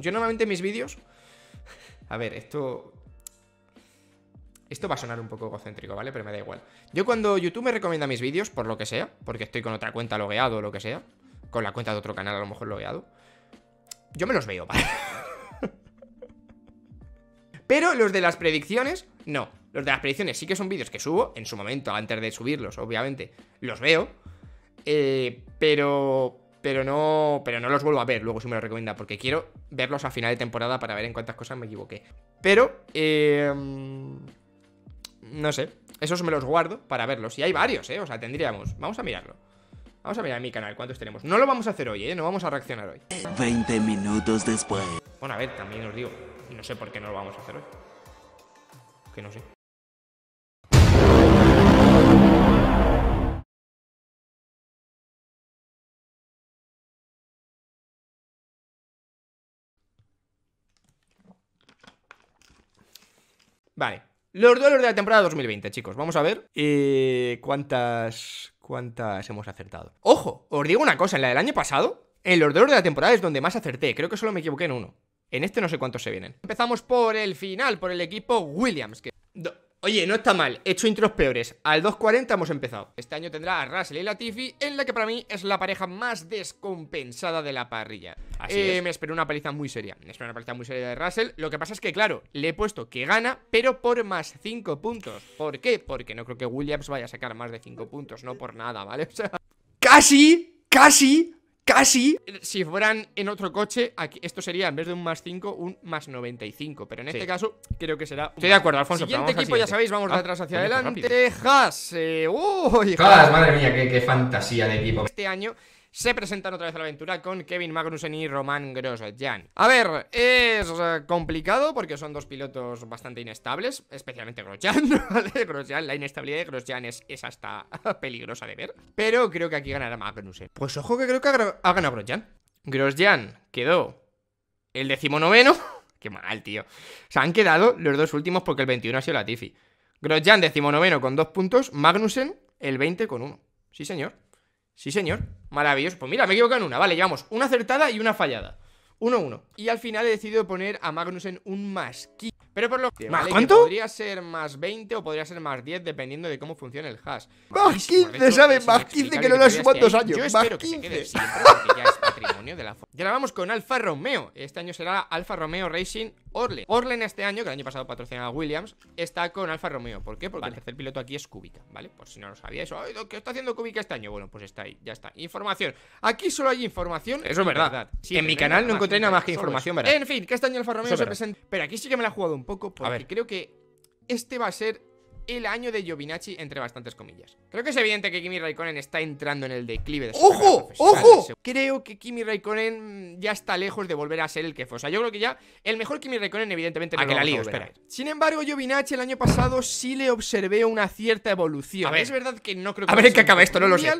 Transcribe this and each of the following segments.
Yo normalmente mis vídeos. A ver, esto. Esto va a sonar un poco egocéntrico, ¿vale? Pero me da igual. Yo cuando YouTube me recomienda mis vídeos, por lo que sea, porque estoy con otra cuenta logueado o lo que sea, con la cuenta de otro canal a lo mejor logueado, yo me los veo, ¿vale? Pero los de las predicciones, no. Los de las predicciones sí que son vídeos que subo, en su momento, antes de subirlos, obviamente, los veo. Eh, pero pero no, pero no los vuelvo a ver luego si me lo recomienda, porque quiero verlos a final de temporada para ver en cuántas cosas me equivoqué. Pero, eh, no sé, esos me los guardo para verlos. Y hay varios, ¿eh? O sea, tendríamos, vamos a mirarlo. Vamos a mirar mi canal, cuántos tenemos. No lo vamos a hacer hoy, ¿eh? No vamos a reaccionar hoy. 20 minutos después. Bueno, a ver, también os digo, no sé por qué no lo vamos a hacer hoy. Que no sé. Vale. Los duelos de la temporada 2020, chicos. Vamos a ver eh, cuántas, cuántas hemos acertado. Ojo, os digo una cosa, en la del año pasado, en los duelos de la temporada es donde más acerté. Creo que solo me equivoqué en uno. En este no sé cuántos se vienen. Empezamos por el final, por el equipo Williams. Que... Oye, no está mal, he hecho intros peores. Al 2.40 hemos empezado. Este año tendrá a Russell y Latifi, en la que para mí es la pareja más descompensada de la parrilla. Así eh, Me espero una paliza muy seria. Me espero una paliza muy seria de Russell. Lo que pasa es que, claro, le he puesto que gana, pero por más 5 puntos. ¿Por qué? Porque no creo que Williams vaya a sacar más de 5 puntos, no por nada, ¿vale? O sea, casi, casi casi. Si fueran en otro coche, esto sería en vez de un más 5, un más 95. Pero en este caso, creo que será. Estoy de acuerdo, Alfonso. Siguiente equipo, ya sabéis, vamos ah, de atrás hacia adelante. Haas. Eh, uy, madre mía, qué fantasía de equipo. Este año se presentan otra vez a la aventura con Kevin Magnussen y Román Grosjean. A ver, es eh, complicado porque son dos pilotos bastante inestables, especialmente Grosjean, ¿vale? la inestabilidad de Grosjean es, hasta peligrosa de ver, pero creo que aquí ganará Magnussen. Pues ojo que creo que ha ganado Grosjean. Grosjean quedó el decimonoveno. Qué mal, tío. Se han quedado los dos últimos porque el 21 ha sido la Tifi. Grosjean, decimonoveno con dos puntos. Magnussen, el 20 con uno. Sí, señor. Sí, señor. Maravilloso. Pues mira, me he equivocado en una. Vale, llevamos una acertada y una fallada. 1-1. Y al final he decidido poner a Magnussen un más 15. Pero por lo ¿Más vale, cuánto? podría ser más 20 o podría ser más 10 dependiendo de cómo funcione el hash. Más 15, ¿sabes? Más 15 que no lo sumado dos años. Yo más espero 15. Que se quede siempre porque ya patrimonio de la Y vamos con Alfa Romeo. Este año será Alfa Romeo Racing Orle en este año, que el año pasado patrocinaba Williams, está con Alfa Romeo. ¿Por qué? Porque el tercer piloto aquí es Kubica, ¿vale? Por si no lo sabíais. eso. ¿Qué está haciendo Kubica este año? Bueno, pues está ahí, ya está. Información. Aquí solo hay información. Eso es verdad. Sí, en mi canal no encontré nada más que información, ¿verdad? En fin, que este año Alfa Romeo se presenta. Pero aquí sí que me la he jugado un poco porque creo que este va a ser el año de Giovinacci, entre bastantes comillas. Creo que es evidente que Kimi Raikkonen está entrando en el declive de su ¡Ojo! ¡Ojo! Creo que Kimi Raikkonen ya está lejos de volver a ser el que fue. O sea, yo creo que ya el mejor Kimi Raikkonen, evidentemente, no a que la lío, espera. Sin embargo, Giovinacci el año pasado sí le observé una cierta evolución. A ver, es verdad que no creo que. A ver, qué acaba esto, no lo sé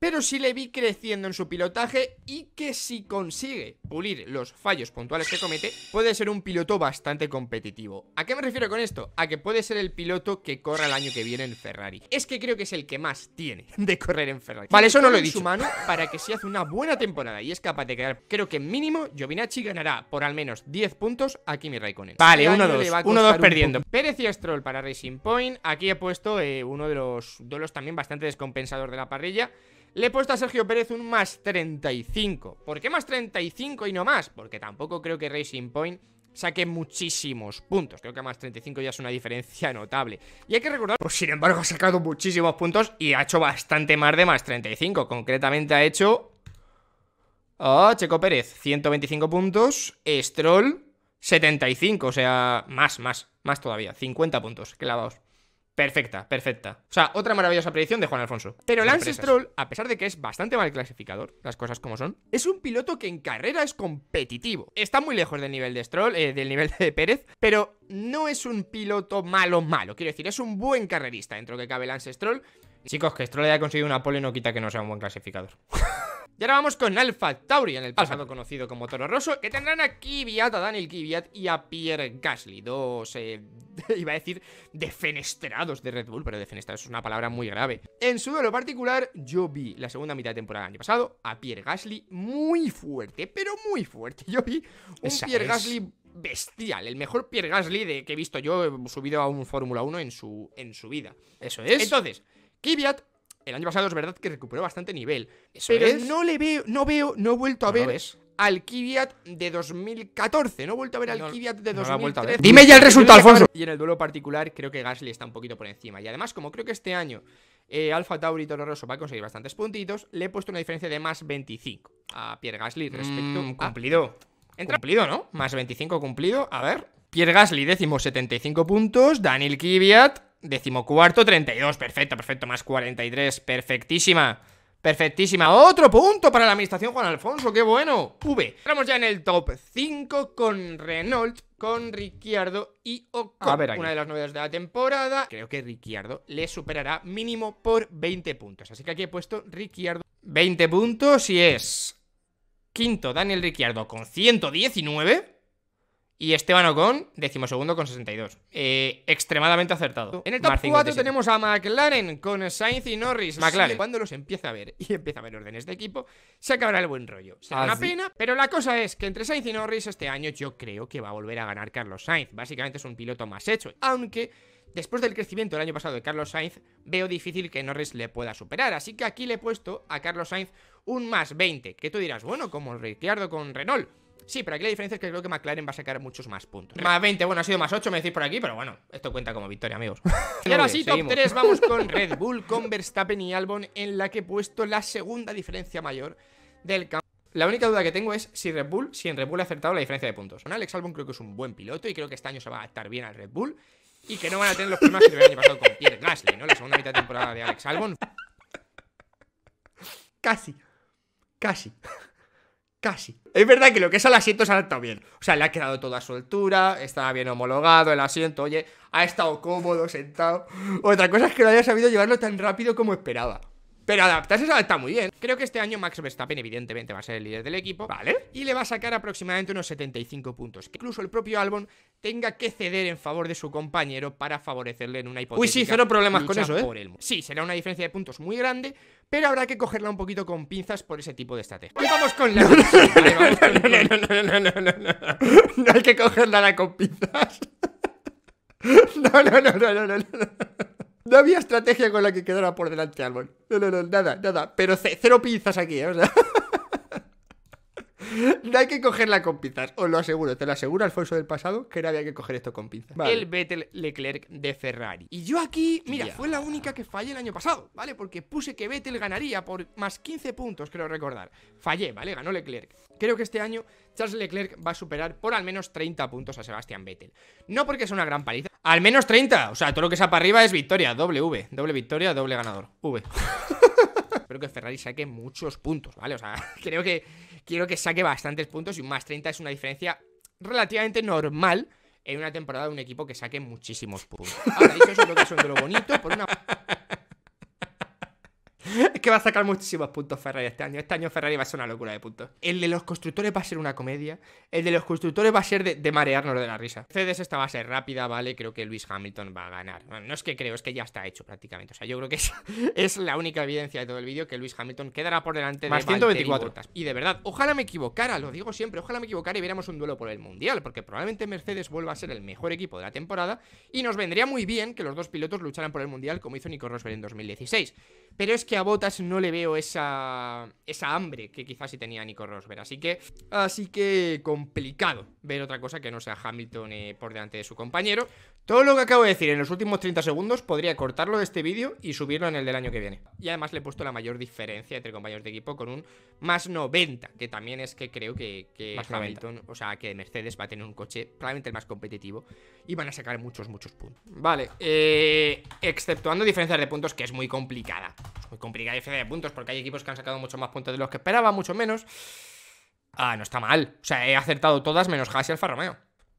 pero si le vi creciendo en su pilotaje y que si consigue pulir los fallos puntuales que comete, puede ser un piloto bastante competitivo. ¿A qué me refiero con esto? A que puede ser el piloto que corra el año que viene en Ferrari. Es que creo que es el que más tiene de correr en Ferrari. Vale, eso no lo he dicho. su mano para que si hace una buena temporada y es capaz de quedar, creo que mínimo Giovinacci ganará por al menos 10 puntos aquí Kimi Raikkonen. Vale, 1-2, este 1-2 perdiendo. Pérez y Stroll para Racing Point. Aquí he puesto eh, uno de los duelos también bastante descompensador de la parrilla le he puesto a Sergio Pérez un más 35. ¿Por qué más 35 y no más? Porque tampoco creo que Racing Point saque muchísimos puntos. Creo que más 35 ya es una diferencia notable. Y hay que recordar, pues sin embargo ha sacado muchísimos puntos y ha hecho bastante más de más 35. Concretamente ha hecho... Oh, Checo Pérez, 125 puntos. Stroll, 75, o sea, más, más, más todavía, 50 puntos, clavados. Perfecta, perfecta. O sea, otra maravillosa predicción de Juan Alfonso. Pero Lance Stroll, a pesar de que es bastante mal clasificador, las cosas como son, es un piloto que en carrera es competitivo. Está muy lejos del nivel de Stroll, eh, del nivel de Pérez, pero no es un piloto malo malo. Quiero decir, es un buen carrerista dentro que cabe Lance Stroll. Chicos, que Stroll haya conseguido una pole no quita que no sea un buen clasificador. Y ahora vamos con Alpha Tauri, en el pasado conocido como Toro Rosso, que tendrán a Kvyat, a Daniel Kvyat y a Pierre Gasly, dos, eh, iba a decir, defenestrados de Red Bull, pero defenestrados es una palabra muy grave. En su duelo particular, yo vi la segunda mitad de temporada del año pasado a Pierre Gasly muy fuerte, pero muy fuerte. Yo vi un Pierre Gasly bestial, el mejor Pierre Gasly de que he visto yo subido a un Fórmula 1 en su, en su vida. Eso es. Entonces, Kvyat el año pasado es verdad que recuperó bastante nivel. pero no le veo, no veo, no he vuelto a ver al Kiviat de 2014. No he vuelto a ver al Kiviat de no Dime ya el resultado, Alfonso. Y en el duelo particular creo que Gasly está un poquito por encima. Y además, como creo que este año eh, Alfa Tauri Toro Rosso va a conseguir bastantes puntitos, le he puesto una diferencia de más 25 a Pierre Gasly respecto mm, a un Cumplido. Cumplido, ¿no? Más 25 cumplido. A ver. Pierre Gasly, décimo, 75 puntos. Daniel Kiviat, Decimocuarto, 32. Perfecto, perfecto. Más 43. Perfectísima. Perfectísima. Otro punto para la administración Juan Alfonso. ¡Qué bueno! V. estamos ya en el top 5 con Renault, con Ricciardo y Ocon. Una de las novedades de la temporada. Creo que Ricciardo le superará mínimo por 20 puntos. Así que aquí he puesto Ricciardo. 20 puntos y es quinto Daniel Ricciardo con 119. Y Esteban Ocon, decimosegundo con 62. Eh, extremadamente acertado. En el top 4 tenemos a McLaren con Sainz y Norris. McLaren, cuando los empieza a ver y empieza a ver órdenes de equipo, se acabará el buen rollo. Será ah, una pena, pero la cosa es que entre Sainz y Norris este año yo creo que va a volver a ganar Carlos Sainz. Básicamente es un piloto más hecho, aunque después del crecimiento del año pasado de Carlos Sainz, veo difícil que Norris le pueda superar. Así que aquí le he puesto a Carlos Sainz un más 20, que tú dirás, bueno, como Ricciardo con Renault. Sí, pero aquí la diferencia es que creo que McLaren va a sacar muchos más puntos. Más 20, bueno, ha sido más 8, me decís por aquí, pero bueno, esto cuenta como victoria, amigos. y ahora sí, top 3, vamos con Red Bull, con Verstappen y Albon, en la que he puesto la segunda diferencia mayor del campo. La única duda que tengo es si Red Bull, si en Red Bull ha acertado la diferencia de puntos. Alex Albon creo que es un buen piloto y creo que este año se va a adaptar bien al Red Bull y que no van a tener los problemas que tuvieron el año pasado con Pierre Gasly, ¿no? La segunda mitad de temporada de Alex Albon. Casi. Casi. Casi. Es verdad que lo que es el asiento se ha adaptado bien. O sea, le ha quedado toda a su altura, estaba bien homologado el asiento, oye, ha estado cómodo, sentado. Otra cosa es que no haya sabido llevarlo tan rápido como esperaba. Pero adaptarse se adapta muy bien. Creo que este año Max Verstappen, evidentemente, va a ser el líder del equipo, ¿vale? Y le va a sacar aproximadamente unos 75 puntos. Que incluso el propio Albon tenga que ceder en favor de su compañero para favorecerle en una hipotética. Uy, sí, cero problemas con eso, ¿eh? Sí, será una diferencia de puntos muy grande, pero habrá que cogerla un poquito con pinzas por ese tipo de estrategia. vamos con la. No, no, no, no no, no, hay que cogerla con pinzas. no, no, no, no, no. no. No había estrategia con la que quedara por delante Albon. No, no, nada, nada. Pero cero pinzas aquí, ¿eh? O sea. no hay que cogerla con pinzas, os lo aseguro, te lo aseguro, Alfonso del pasado, que no había que coger esto con pinzas. El Vettel Leclerc de Ferrari. Y yo aquí, mira, fue la única que fallé el año pasado, ¿vale? Porque puse que Vettel ganaría por más 15 puntos, creo recordar. Fallé, ¿vale? Ganó Leclerc. Creo que este año Charles Leclerc va a superar por al menos 30 puntos a Sebastián Vettel. No porque es una gran paliza, al menos 30, o sea, todo lo que sea para arriba es victoria, doble V, doble victoria, doble ganador, V. Espero que Ferrari saque muchos puntos, ¿vale? O sea, creo que quiero que saque bastantes puntos y un más 30 es una diferencia relativamente normal en una temporada de un equipo que saque muchísimos puntos. Ahora, dicho eso, creo que son de lo bonito. Por una que va a sacar muchísimos puntos Ferrari este año. Este año Ferrari va a ser una locura de puntos. El de los constructores va a ser una comedia. El de los constructores va a ser de, marearnos de la risa. Mercedes esta va a ser rápida, ¿vale? Creo que Luis Hamilton va a ganar. no es que creo, es que ya está hecho prácticamente. O sea, yo creo que es, es la única evidencia de todo el vídeo que Luis Hamilton quedará por delante Más de 124. Bottas. Y de verdad, ojalá me equivocara, lo digo siempre, ojalá me equivocara y viéramos un duelo por el Mundial, porque probablemente Mercedes vuelva a ser el mejor equipo de la temporada y nos vendría muy bien que los dos pilotos lucharan por el Mundial como hizo Nico Rosberg en 2016. Pero es que a Bottas no le veo esa, esa hambre que quizás si tenía Nico Rosberg. Así que, así que complicado ver otra cosa que no sea Hamilton eh, por delante de su compañero. Todo lo que acabo de decir en los últimos 30 segundos podría cortarlo de este vídeo y subirlo en el del año que viene. Y además le he puesto la mayor diferencia entre compañeros de equipo con un más 90, que también es que creo que, Hamilton, o sea, que Mercedes va a tener un coche probablemente el más competitivo y van a sacar muchos, muchos puntos. Vale, eh, exceptuando diferencias de puntos que es muy complicada muy complicada diferencia de puntos, porque hay equipos que han sacado mucho más puntos de los que esperaba, mucho menos. Ah, no está mal. O sea, he acertado todas menos Haas y Alfa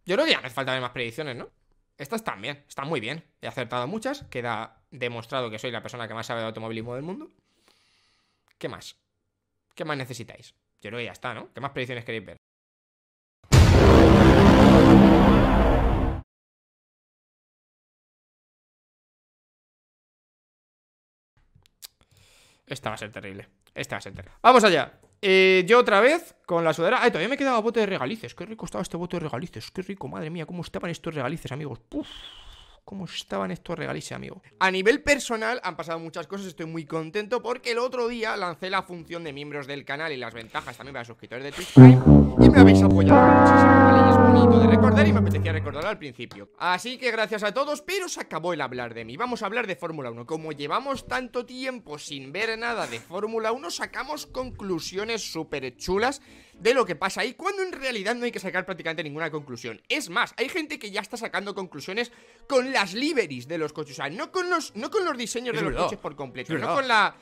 Yo creo que ya me falta más predicciones, ¿no? Estas bien, están muy bien. He acertado muchas, queda demostrado que soy la persona que más sabe de automovilismo del mundo. ¿Qué más? ¿Qué más necesitáis? Yo creo que ya está, ¿no? ¿Qué más predicciones queréis ver? Esta va a ser terrible. Esta va a ser terrible. Vamos allá. Eh, yo otra vez con la sudadera. Ay, todavía me quedaba bote de regalices. Qué rico estaba este bote de regalices. Qué rico, madre mía, cómo estaban estos regalices, amigos. Puf cómo estaban estos regalices, amigo. A nivel personal han pasado muchas cosas, estoy muy contento porque el otro día lancé la función de miembros del canal y las ventajas también para suscriptores de Twitch Prime y me habéis apoyado muchísimo de recordar y me apetecía recordar al principio Así que gracias a todos, pero se acabó el hablar de mí Vamos a hablar de Fórmula 1 Como llevamos tanto tiempo sin ver nada de Fórmula 1 Sacamos conclusiones súper chulas de lo que pasa ahí, cuando en realidad no hay que sacar prácticamente ninguna conclusión. Es más, hay gente que ya está sacando conclusiones con las liveries de los coches, o sea, no con los, no con los diseños de los coches por completo, no con, la,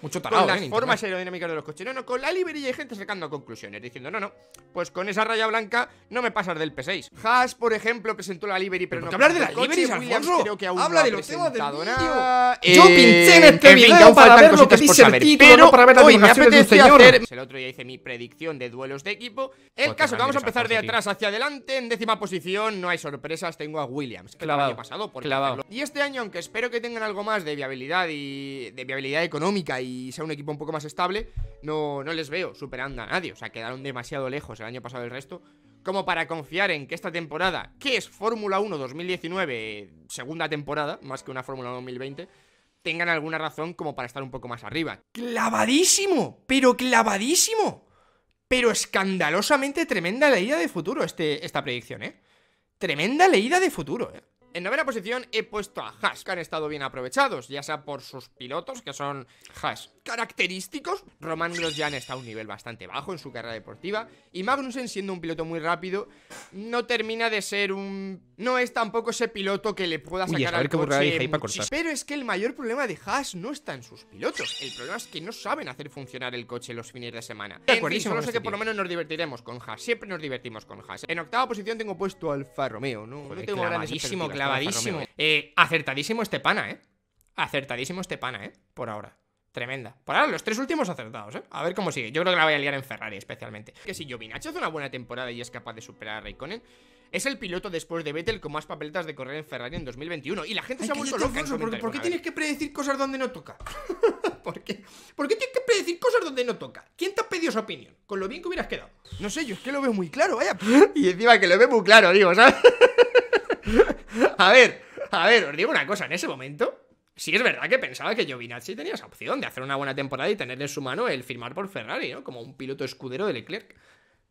las ¿eh? formas aerodinámicas de los coches, no, no, con la livery hay gente sacando conclusiones, diciendo, no, no, pues con esa raya blanca no me pasas del P6. Haas, por ejemplo, presentó la livery, pero, pero no... hablar de la livery, creo que Habla de los temas de Yo eh, pinché en este video lo que dice el pero El otro día hice mi predicción de duelos de X. El caso que vamos a empezar de atrás hacia adelante. En décima posición, no hay sorpresas, tengo a Williams. Que El año pasado, por Clavado. Y este año, aunque espero que tengan algo más de viabilidad y de viabilidad económica y sea un equipo un poco más estable, no, no les veo superando a nadie. O sea, quedaron demasiado lejos el año pasado del resto como para confiar en que esta temporada, que es Fórmula 1 2019, segunda temporada, más que una Fórmula 1 2020, tengan alguna razón como para estar un poco más arriba. ¡Clavadísimo! ¡Pero clavadísimo! pero escandalosamente tremenda leída de futuro este, esta predicción, ¿eh? Tremenda leída de futuro, ¿eh? En novena posición he puesto a Haas, que han estado bien aprovechados, ya sea por sus pilotos, que son Haas característicos. Roman Grosjean está a un nivel bastante bajo en su carrera deportiva. Y Magnussen, siendo un piloto muy rápido, no termina de ser un... No es tampoco ese piloto que le pueda sacar Uy, al Pero es que el mayor problema de Haas no está en sus pilotos. El problema es que no saben hacer funcionar el coche los fines de semana. En solo sé este que por lo menos nos divertiremos con Haas. Siempre nos divertimos con Haas. En octava posición tengo puesto al Alfa Romeo, ¿no? tengo clavadísimo. Eh, acertadísimo este pana, ¿eh? Acertadísimo este pana, ¿eh? Por ahora. Tremenda. Por ahora, los tres últimos acertados, ¿eh? A ver cómo sigue. Yo creo que la voy a liar en Ferrari, especialmente. Que si Giovinacci hace una buena temporada y es capaz de superar a Raikkonen, es el piloto después de Vettel con más papeletas de correr en Ferrari en 2021. Y la gente se ha vuelto loca. ¿por, qué tienes que predecir cosas donde no toca? ¿Por qué? ¿Por qué tienes que predecir cosas donde no toca? ¿Quién te ha pedido su opinión? Con lo bien que hubieras quedado. No sé, yo es que lo veo muy claro, vaya. y encima que lo veo muy claro, digo, ¿sabes? a ver, a ver, os digo una cosa, en ese momento, sí es verdad que pensaba que Giovinazzi tenía esa opción de hacer una buena temporada y tener en su mano el firmar por Ferrari, ¿no? Como un piloto escudero de Leclerc.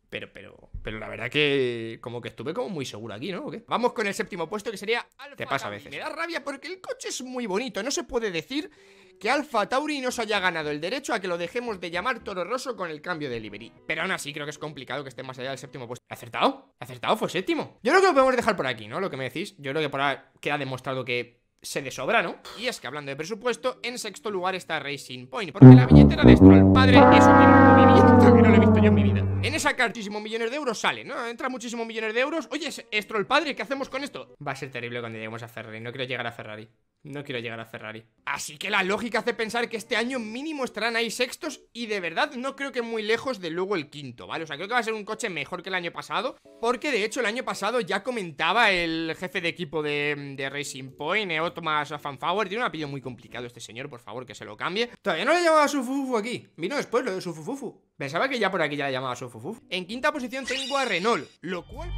Pero, pero, pero la verdad que como que estuve como muy seguro aquí, ¿no? Vamos con el séptimo puesto que sería Alfa Te pasa a veces. Me da rabia porque el coche es muy bonito. No se puede decir que Alfa Tauri nos haya ganado el derecho a que lo dejemos de llamar Toro Rosso con el cambio de livery. Pero aún así creo que es complicado que esté más allá del séptimo puesto. ¿Acertado? ¿Acertado? Fue séptimo. Yo creo que lo podemos dejar por aquí, ¿no? Lo que me decís. Yo creo que por ahora queda demostrado que se desobra, ¿no? Y es que hablando de presupuesto, en sexto lugar está Racing Point. Porque la billetera de Stroll padre es un movimiento que no lo he visto yo en mi vida. En esa carta, muchísimos millones de euros sale, ¿no? Entra muchísimos millones de euros. Oye, Stroll padre, ¿qué hacemos con esto? Va a ser terrible cuando lleguemos a Ferrari. No quiero llegar a Ferrari. No quiero llegar a Ferrari. Así que la lógica hace pensar que este año mínimo estarán ahí sextos y de verdad no creo que muy lejos de luego el quinto, ¿vale? O sea, creo que va a ser un coche mejor que el año pasado, porque de hecho el año pasado ya comentaba el jefe de equipo de, de Racing Point, eh, Tomás a Fanfower Tiene un apellido muy complicado este señor, por favor, que se lo cambie. Todavía no le llamaba Fufu aquí. Vino después lo de Sufufufu. Pensaba que ya por aquí ya le llamaba su Sufufu. En quinta posición tengo a Renault, lo cual...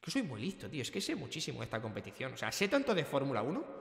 Que soy muy listo, tío. Es que sé muchísimo de esta competición. O sea, sé tanto de Fórmula 1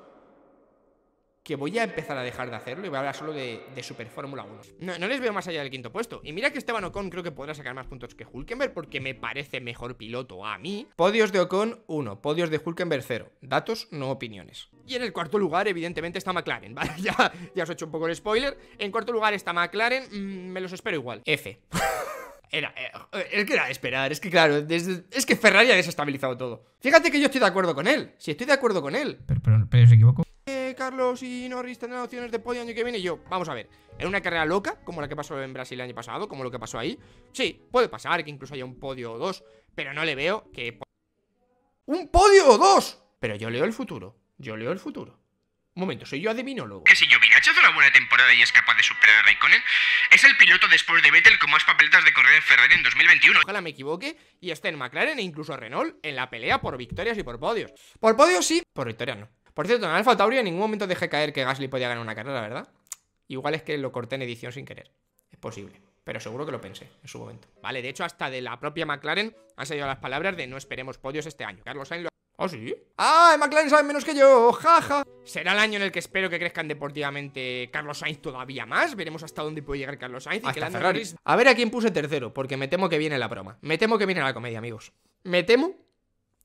que voy a empezar a dejar de hacerlo y voy a hablar solo de, Super Fórmula 1. No, no, les veo más allá del quinto puesto. Y mira que Esteban Ocon creo que podrá sacar más puntos que Hulkenberg porque me parece mejor piloto a mí. Podios de Ocon 1, podios de Hulkenberg 0. Datos, no opiniones. Y en el cuarto lugar, evidentemente, está McLaren, ¿vale? Ya, os he hecho un poco el spoiler. En cuarto lugar está McLaren, mm, me los espero igual. F. Era, eh, es que era esperar, es que claro, es que Ferrari ha desestabilizado todo. Fíjate que yo estoy de acuerdo con él, si estoy de acuerdo con él. Pero, pero, pero se equivoco. Carlos y Norris tendrán opciones de podio año que viene. yo, vamos a ver, en una carrera loca, como la que pasó en Brasil el año pasado, como lo que pasó ahí, sí, puede pasar que incluso haya un podio o dos, pero no le veo que... ¡Un podio o dos! Pero yo leo el futuro, yo leo el futuro. Un momento, soy yo adivinólogo. Que si Giovinacci hace una buena temporada y es capaz de superar a Raikkonen, es el piloto de Sport de Vettel con más papeletas de correr en Ferrari en 2021. Ojalá me equivoque y esté en McLaren e incluso Renault en la pelea por victorias y por podios. Por podios sí, por victorias no. Por cierto, en Alfa Tauri en ningún momento dejé caer que Gasly podía ganar una carrera, ¿verdad? Igual es que lo corté en edición sin querer. Es posible. Pero seguro que lo pensé en su momento. Vale, de hecho, hasta de la propia McLaren han salido las palabras de no esperemos podios este año. Carlos Sainz lo ¿Oh, sí? ¡Ah, McLaren sabe menos que yo! ¡Jaja! Será el año en el que espero que crezcan deportivamente Carlos Sainz todavía más. Veremos hasta dónde puede llegar Carlos Sainz. Y que A ver a quién puse tercero, porque me temo que viene la broma. Me temo que viene la comedia, amigos. Me temo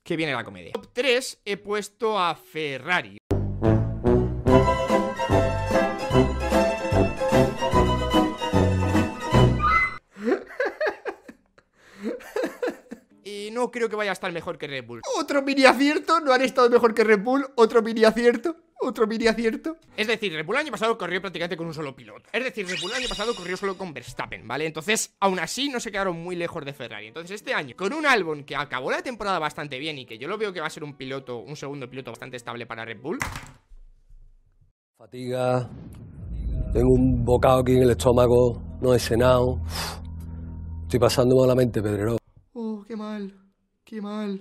que viene la comedia. Top 3 he puesto a Ferrari. y no creo que vaya a estar mejor que Red Bull. Otro mini acierto, no han estado mejor que Red Bull, otro mini acierto. Otro mini acierto. Es decir, Red Bull el año pasado corrió prácticamente con un solo piloto. Es decir, Red Bull el año pasado corrió solo con Verstappen, ¿vale? Entonces, aún así, no se quedaron muy lejos de Ferrari. Entonces, este año, con un álbum que acabó la temporada bastante bien y que yo lo veo que va a ser un piloto, un segundo piloto bastante estable para Red Bull. Fatiga. Tengo un bocado aquí en el estómago. No he cenado. Estoy pasando malamente, Pedrero. Oh, qué mal. Qué mal.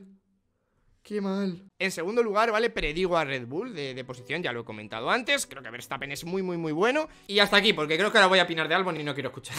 Qué mal. En segundo lugar, ¿vale? Predigo a Red Bull de, posición, ya lo he comentado antes. Creo que Verstappen es muy, muy, muy bueno. Y hasta aquí, porque creo que ahora voy a opinar de Albon y no quiero escuchar.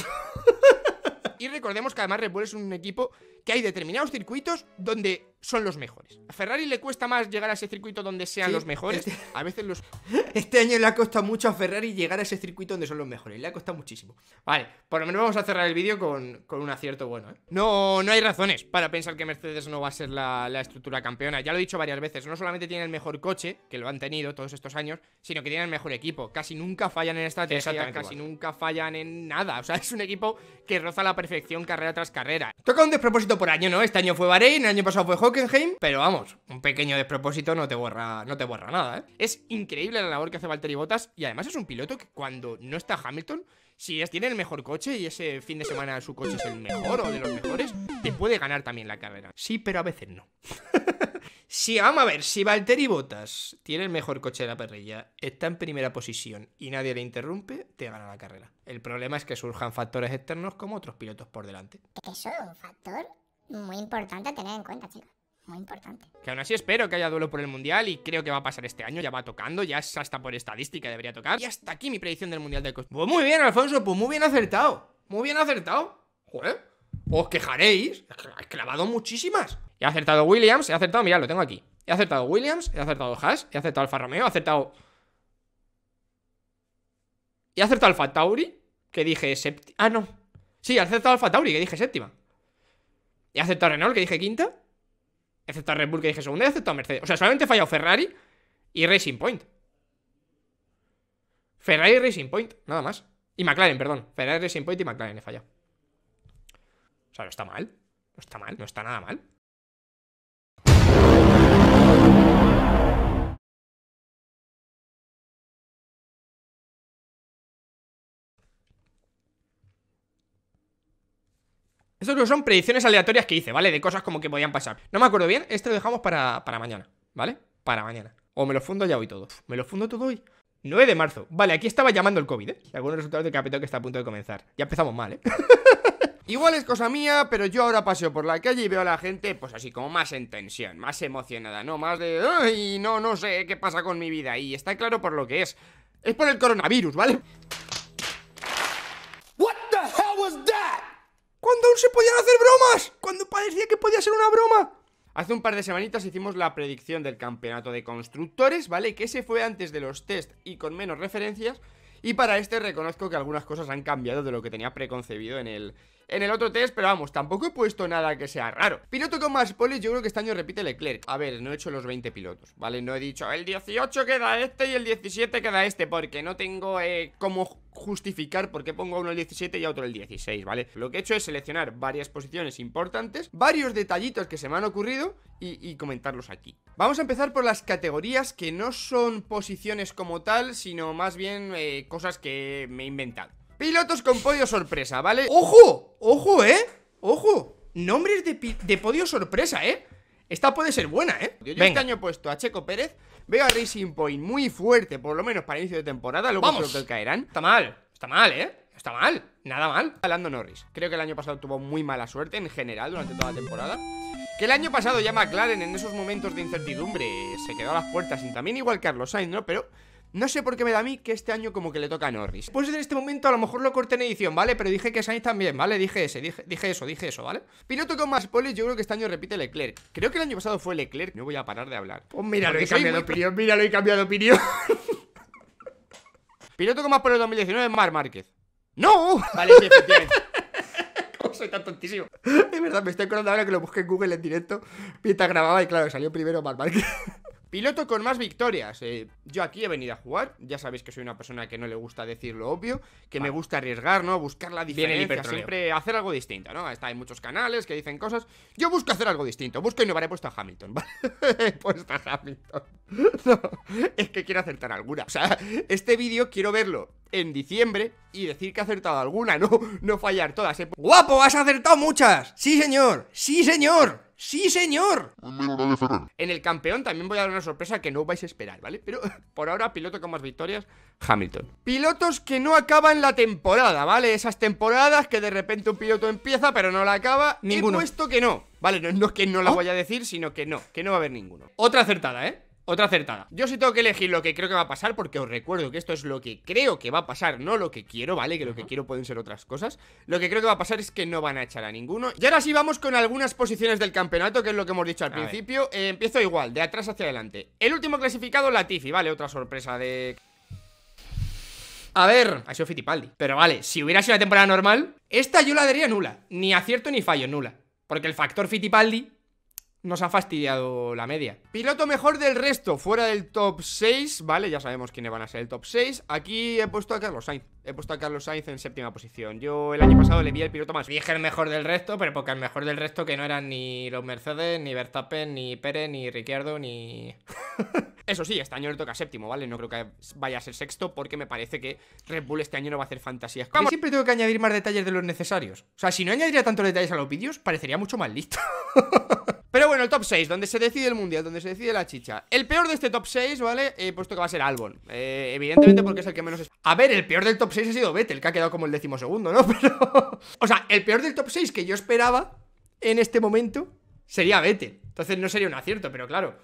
y recordemos que además Red Bull es un equipo que hay determinados circuitos donde son los mejores. A Ferrari le cuesta más llegar a ese circuito donde sean los mejores. Este- a veces los. Este año le ha costado mucho a Ferrari llegar a ese circuito donde son los mejores. Le ha costado muchísimo. Vale, por lo menos vamos a cerrar el vídeo con, un acierto bueno. ¿eh? No, no hay razones para pensar que Mercedes no va a ser la, estructura campeona. Ya lo he dicho varias veces. No solamente tiene el mejor coche, que lo han tenido todos estos años, sino que tiene el mejor equipo. Casi nunca fallan en estrategia, casi nunca fallan en nada. O sea, es un equipo que roza la perfección carrera tras carrera. Toca un despropósito por año, ¿no? Este año fue Bahrein, el año pasado fue Hockenheim, pero vamos, un pequeño despropósito no te borra, no te borra nada, ¿eh? Es increíble la labor que hace Valtteri Bottas y además es un piloto que cuando no está Hamilton, si es, tiene el mejor coche y ese fin de semana su coche es el mejor o de los mejores, te puede ganar también la carrera. Sí, pero a veces no. sí, vamos a ver, si Valtteri Bottas tiene el mejor coche de la parrilla, está en primera posición y nadie le interrumpe, te gana la carrera. El problema es que surjan factores externos como otros pilotos por delante. ¿Qué es un factor? Muy importante tener en cuenta, chicos. Muy importante. Que aún así espero que haya duelo por el Mundial y creo que va a pasar este año, ya va tocando, ya es hasta por estadística debería tocar. Y hasta aquí mi predicción del Mundial de Cosmo. Pues muy bien, Alfonso, pues muy bien acertado. Muy bien acertado. Joder, os quejaréis. he clavado muchísimas. He acertado Williams, he acertado, mirad, lo tengo aquí. He acertado Williams, he acertado Haas, he acertado Alfa Romeo, he acertado... He acertado Alfa Tauri, que dije séptima... Ah, no. Sí, he acertado Alfa Tauri, que dije séptima y acepto Renault, que dije quinta. He Red Bull, que dije segunda. He aceptado Mercedes. O sea, solamente he fallado Ferrari y Racing Point. Ferrari y Racing Point, nada más. Y McLaren, perdón. Ferrari, Racing Point y McLaren he fallado. O sea, no está mal. No está mal, no está nada mal. Estos no son predicciones aleatorias que hice, ¿vale? De cosas como que podían pasar. No me acuerdo bien, este lo dejamos para, mañana, ¿vale? Para mañana. O me lo fundo ya hoy todo. ¿Me lo fundo todo hoy? 9 de marzo. Vale, aquí estaba llamando el COVID, ¿eh? Algunos resultados del capítulo que está a punto de comenzar. Ya empezamos mal, ¿eh? Igual es cosa mía, pero yo ahora paseo por la calle y veo a la gente, pues así como más en tensión, más emocionada, ¿no? Más de, ay, no, no sé qué pasa con mi vida. Y está claro por lo que es. Es por el coronavirus, ¿vale? cuando se podían hacer bromas, cuando parecía que podía ser una broma. Hace un par de semanitas hicimos la predicción del campeonato de constructores, ¿vale? Que se fue antes de los test y con menos referencias. Y para este reconozco que algunas cosas han cambiado de lo que tenía preconcebido en el, en el otro test, pero vamos, tampoco he puesto nada que sea raro. Piloto con más polis, yo creo que este año repite Leclerc. A ver, no he hecho los 20 pilotos, ¿vale? No he dicho el 18 queda este y el 17 queda este, porque no tengo eh, cómo justificar por qué pongo uno el 17 y otro el 16, ¿vale? Lo que he hecho es seleccionar varias posiciones importantes, varios detallitos que se me han ocurrido y, comentarlos aquí. Vamos a empezar por las categorías que no son posiciones como tal, sino más bien eh, cosas que me he inventado. Pilotos con podio sorpresa, ¿vale? ¡Ojo! ¡Ojo, eh! ¡Ojo! Nombres de, podio sorpresa, ¿eh? Esta puede ser buena, ¿eh? Yo, este año he puesto a Checo Pérez Veo a Racing Point muy fuerte, por lo menos para inicio de temporada Luego Vamos. creo que caerán Está mal, está mal, ¿eh? Está mal, nada mal Lando Norris Creo que el año pasado tuvo muy mala suerte en general durante toda la temporada que el año pasado ya McLaren en esos momentos de incertidumbre se quedó a las puertas sin también igual Carlos Sainz, ¿no? Pero no sé por qué me da a mí que este año como que le toca a Norris. Pues en este momento a lo mejor lo corté en edición, ¿vale? Pero dije que Sainz también, ¿vale? Dije ese, dije, dije eso, dije eso, ¿vale? Piloto con más poles, yo creo que este año repite Leclerc. Creo que el año pasado fue Leclerc. No voy a parar de hablar. Pues míralo, he cambiado de opinión, míralo, he cambiado opinión. Piloto con más poles 2019 es Mar Márquez. ¡No! Vale, sí, ¿Cómo soy tan tontísimo. De verdad, me estoy acordando ahora que lo busqué en Google en directo mientras grababa y claro, salió primero Mar Márquez. Piloto con más victorias. Eh, yo aquí he venido a jugar. Ya sabéis que soy una persona que no le gusta decir lo obvio, que me gusta arriesgar, ¿no? Buscar la diferencia, siempre hacer algo distinto, ¿no? Está, hay muchos canales que dicen cosas. Yo busco hacer algo distinto. Busco innovar. He puesto a Hamilton, puesto a Hamilton. es que quiero acertar alguna. O sea, este vídeo quiero verlo en diciembre y decir que he acertado alguna, no, no fallar todas. ¡Guapo! ¡Has acertado muchas! ¡Sí, señor! ¡Sí, señor! ¡Sí, señor! En el campeón también voy a dar una sorpresa que no vais a esperar, ¿vale? Pero por ahora, piloto con más victorias, Hamilton. Pilotos que no acaban la temporada, ¿vale? Esas temporadas que de repente un piloto empieza pero no la acaba. Ninguno. He puesto que no. Vale, no, es que no la oh. voy a decir, sino que no, que no va a haber ninguno. Otra acertada, ¿eh? Otra acertada. Yo sí tengo que elegir lo que creo que va a pasar, porque os recuerdo que esto es lo que creo que va a pasar, no lo que quiero, ¿vale? Que lo que quiero pueden ser otras cosas. Lo que creo que va a pasar es que no van a echar a ninguno. Y ahora sí vamos con algunas posiciones del campeonato, que es lo que hemos dicho al principio. Eh, empiezo igual, de atrás hacia adelante. El último clasificado, Latifi, ¿vale? Otra sorpresa de... A ver, ha sido Fittipaldi. Pero vale, si hubiera sido una temporada normal, esta yo la daría nula. Ni acierto ni fallo, nula. Porque el factor Fittipaldi nos ha fastidiado la media. Piloto mejor del resto, fuera del top 6, ¿vale? Ya sabemos quiénes van a ser el top 6. Aquí he puesto a Carlos Sainz. He puesto a Carlos Sainz en séptima posición. Yo el año pasado le vi el piloto más viejo, el mejor del resto, pero porque el mejor del resto que no eran ni los Mercedes, ni Verstappen, ni Pérez, ni Ricciardo, ni... Eso sí, este año le toca séptimo, ¿vale? No creo que vaya a ser sexto porque me parece que Red Bull este año no va a hacer fantasías. Como siempre tengo que añadir más detalles de los necesarios. O sea, si no añadiría tantos detalles a los vídeos, parecería mucho más listo. Pero bueno, el top 6, donde se decide el mundial, donde se decide la chicha. El peor de este top 6, ¿vale? He puesto que va a ser Albon. Eh, evidentemente porque es el que menos... Es... A ver, el peor del top 6 ha sido Vettel, que ha quedado como el decimosegundo, ¿no? Pero. o sea, el peor del top 6 que yo esperaba en este momento sería Vettel. Entonces no sería un acierto, pero claro.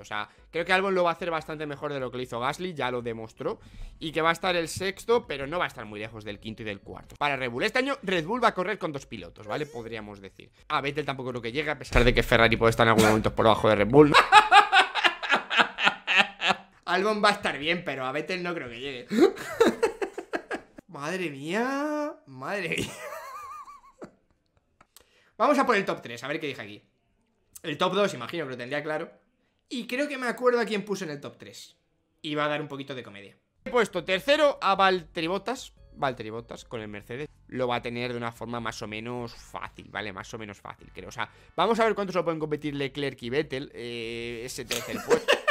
O sea, creo que Albon lo va a hacer bastante mejor de lo que lo hizo Gasly, ya lo demostró. Y que va a estar el sexto, pero no va a estar muy lejos del quinto y del cuarto. Para Red Bull, este año Red Bull va a correr con dos pilotos, ¿vale? Podríamos decir. A Vettel tampoco creo que llegue, a pesar de que Ferrari puede estar en algún momento por debajo de Red Bull. Albon va a estar bien, pero a Vettel no creo que llegue. Madre mía, madre mía. Vamos a por el top 3, a ver qué dije aquí. El top 2, imagino que lo tendría claro. Y creo que me acuerdo a quién puso en el top 3. Y va a dar un poquito de comedia. He puesto tercero a Valtteri Bottas. con el Mercedes. Lo va a tener de una forma más o menos fácil, ¿vale? Más o menos fácil, creo. O sea, vamos a ver cuánto se lo pueden competir Leclerc y Vettel. Eh, ese el puesto.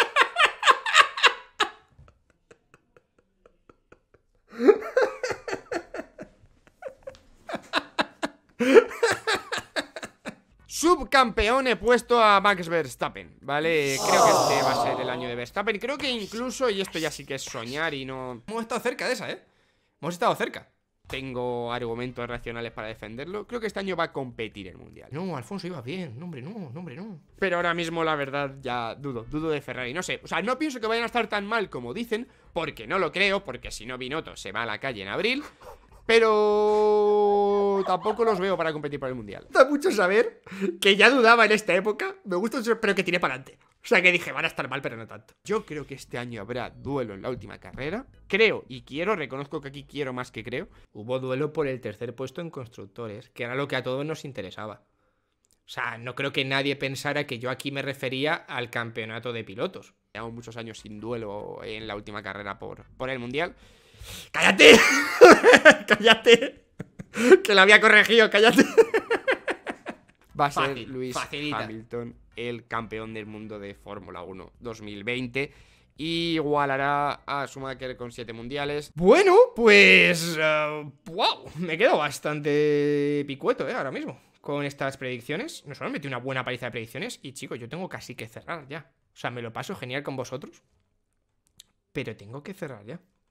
subcampeón he puesto a Max Verstappen, ¿vale? Creo que este va a ser el año de Verstappen. Creo que incluso, y esto ya sí que es soñar y no... Hemos estado cerca de esa, ¿eh? Hemos estado cerca. Tengo argumentos racionales para defenderlo. Creo que este año va a competir el Mundial. No, Alfonso, iba bien. No, hombre, no, no, hombre, no. Pero ahora mismo, la verdad, ya dudo. Dudo de Ferrari. No sé. O sea, no pienso que vayan a estar tan mal como dicen, porque no lo creo, porque si no, Binotto se va a la calle en abril pero tampoco los veo para competir por el mundial. Da mucho saber que ya dudaba en esta época. Me gusta, pero que tiene para adelante. O sea que dije, van a estar mal, pero no tanto. Yo creo que este año habrá duelo en la última carrera. Creo y quiero, reconozco que aquí quiero más que creo. Hubo duelo por el tercer puesto en constructores, que era lo que a todos nos interesaba. O sea, no creo que nadie pensara que yo aquí me refería al campeonato de pilotos. Llevamos muchos años sin duelo en la última carrera por, por el Mundial. ¡Cállate! ¡Cállate! Que lo había corregido, cállate. Va a ser Luis Hamilton el campeón del mundo de Fórmula 1 2020. Y igualará a Schumacher con 7 mundiales. Bueno, pues. ¡Wow! Eh, me quedo bastante picueto, ¿eh? Ahora mismo. Con estas predicciones. no solo una buena paliza de predicciones. Y chicos, yo tengo casi que cerrar ya. O sea, me lo paso genial con vosotros. Pero tengo que cerrar ya.